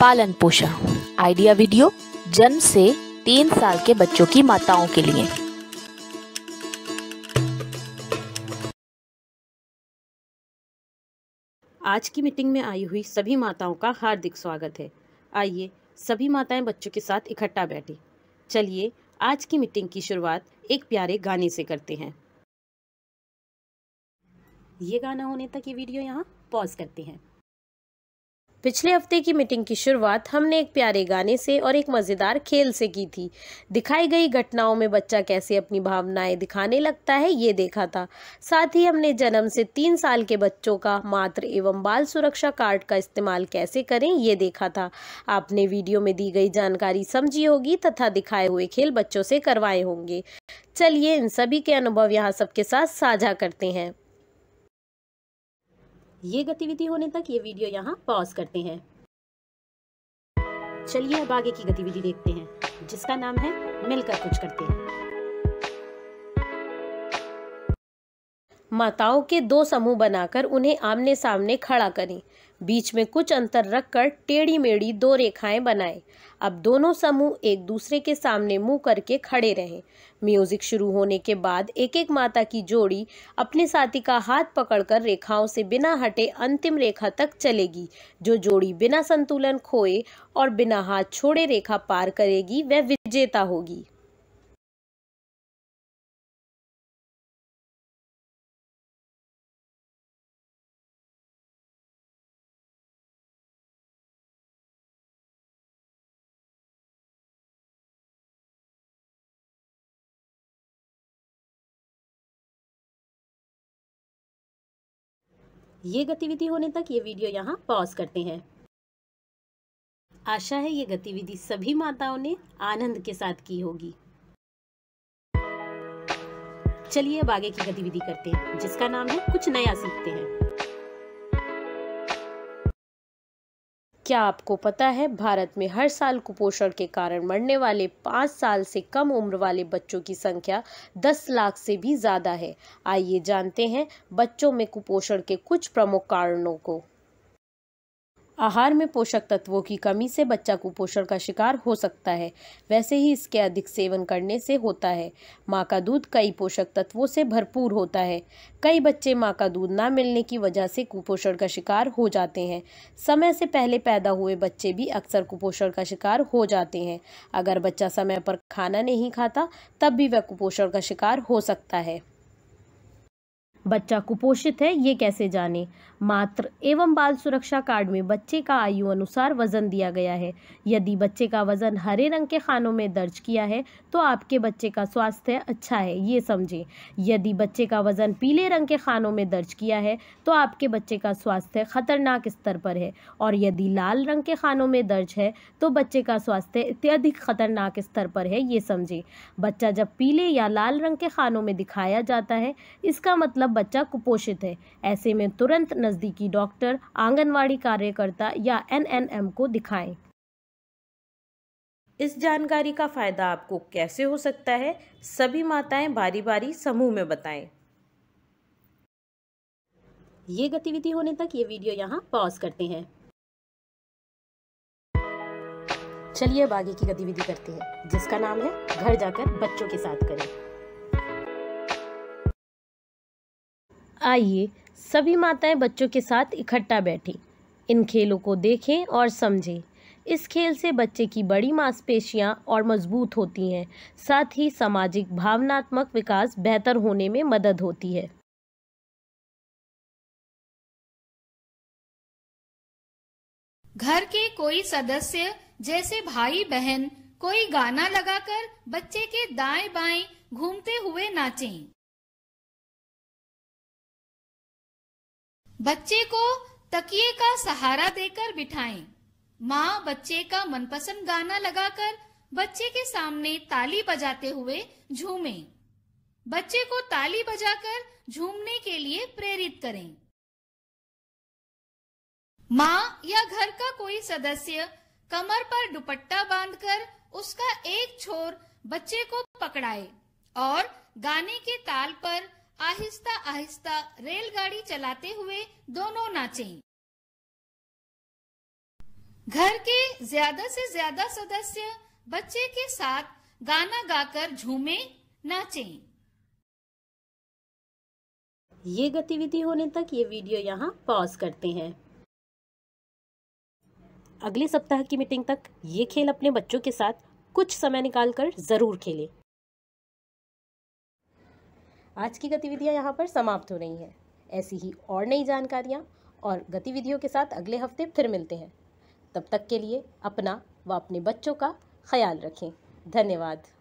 पालन पोषण idea video जन्म से तीन साल के बच्चों की माताओं के लिए आज की मीटिंग में आई हुई सभी माताओं का हार्दिक स्वागत है आइए सभी माताएं बच्चों के साथ इकट्ठा बैठी चलिए आज की मीटिंग की शुरुआत एक प्यारे गाने से करते हैं ये गाना होने तक ये वीडियो यहाँ पॉज करते हैं पिछले हफ्ते की मीटिंग की शुरुआत हमने एक प्यारे गाने से और एक मज़ेदार खेल से की थी दिखाई गई घटनाओं में बच्चा कैसे अपनी भावनाएं दिखाने लगता है ये देखा था साथ ही हमने जन्म से तीन साल के बच्चों का मात्र एवं बाल सुरक्षा कार्ड का इस्तेमाल कैसे करें ये देखा था आपने वीडियो में दी गई जानकारी समझी होगी तथा दिखाए हुए खेल बच्चों से करवाए होंगे चलिए इन सभी के अनुभव यहाँ सबके साथ साझा करते हैं ये गतिविधि होने तक ये वीडियो यहाँ पॉज करते हैं चलिए अब आगे की गतिविधि देखते हैं जिसका नाम है मिलकर कुछ करते हैं माताओं के दो समूह बनाकर उन्हें आमने सामने खड़ा करें बीच में कुछ अंतर रखकर टेढ़ी मेढ़ी दो रेखाएं बनाएं। अब दोनों समूह एक दूसरे के सामने मुंह करके खड़े रहें म्यूजिक शुरू होने के बाद एक एक माता की जोड़ी अपने साथी का हाथ पकड़कर रेखाओं से बिना हटे अंतिम रेखा तक चलेगी जो जोड़ी बिना संतुलन खोए और बिना हाथ छोड़े रेखा पार करेगी वह विजेता होगी ये गतिविधि होने तक ये वीडियो यहाँ पॉज करते हैं आशा है ये गतिविधि सभी माताओं ने आनंद के साथ की होगी चलिए अब आगे की गतिविधि करते हैं जिसका नाम है कुछ नया सीखते हैं क्या आपको पता है भारत में हर साल कुपोषण के कारण मरने वाले पाँच साल से कम उम्र वाले बच्चों की संख्या दस लाख से भी ज़्यादा है आइए जानते हैं बच्चों में कुपोषण के कुछ प्रमुख कारणों को आहार में पोषक तत्वों की कमी से बच्चा कुपोषण का शिकार हो सकता है वैसे ही इसके अधिक सेवन करने से होता है माँ का दूध कई पोषक तत्वों से भरपूर होता है कई बच्चे माँ का दूध ना मिलने की वजह से कुपोषण का शिकार हो जाते हैं समय से पहले पैदा हुए बच्चे भी अक्सर कुपोषण का शिकार हो जाते हैं अगर बच्चा समय पर खाना नहीं खाता तब भी वह कुपोषण का शिकार हो सकता है बच्चा कुपोषित है ये कैसे जाने मात्र एवं बाल सुरक्षा कार्ड में बच्चे का आयु अनुसार वजन दिया गया है यदि बच्चे का वजन हरे रंग के खानों में दर्ज किया है तो आपके बच्चे का स्वास्थ्य अच्छा है ये समझें यदि बच्चे का वजन पीले रंग के खानों में दर्ज किया है तो आपके बच्चे का स्वास्थ्य खतरनाक स्तर पर है और यदि लाल रंग के खानों में दर्ज है तो बच्चे का स्वास्थ्य अत्यधिक खतरनाक स्तर पर है ये समझें बच्चा जब पीले या लाल रंग के खानों में दिखाया जाता है इसका मतलब बच्चा कुपोषित है ऐसे में तुरंत नज़दीकी डॉक्टर आंगनवाड़ी कार्यकर्ता या एनएनएम को दिखाएं इस जानकारी का फ़ायदा आपको कैसे हो सकता है सभी माताएं बारी बारी समूह में बताएं ये गतिविधि होने तक ये वीडियो यहाँ पॉज करते हैं चलिए अब आगे की गतिविधि करते हैं जिसका नाम है घर जाकर बच्चों के साथ करें आइए सभी माताएं बच्चों के साथ इकट्ठा बैठें इन खेलों को देखें और समझें इस खेल से बच्चे की बड़ी मांसपेशियां और मजबूत होती हैं साथ ही सामाजिक भावनात्मक विकास बेहतर होने में मदद होती है घर के कोई सदस्य जैसे भाई बहन कोई गाना लगाकर बच्चे के दाएं बाएं घूमते हुए नाचें बच्चे को तकिए का सहारा देकर बिठाएं। माँ बच्चे का मनपसंद गाना लगाकर बच्चे के सामने ताली बजाते हुए झूमे बच्चे को ताली बजाकर झूमने के लिए प्रेरित करें माँ या घर का कोई सदस्य कमर पर दुपट्टा बांधकर उसका एक छोर बच्चे को पकड़ाए और गाने के ताल पर आहिस्ता आहिस्ता रेलगाड़ी चलाते हुए दोनों नाचे घर के ज्यादा से ज्यादा सदस्य बच्चे के साथ गाना गाकर झूमे नाचे ये गतिविधि होने तक ये वीडियो यहाँ पॉज करते हैं अगले सप्ताह की मीटिंग तक ये खेल अपने बच्चों के साथ कुछ समय निकालकर जरूर खेलें आज की गतिविधियाँ यहाँ पर समाप्त हो रही हैं ऐसी ही और नई जानकारियाँ और गतिविधियों के साथ अगले हफ्ते फिर मिलते हैं तब तक के लिए अपना व अपने बच्चों का ख्याल रखें धन्यवाद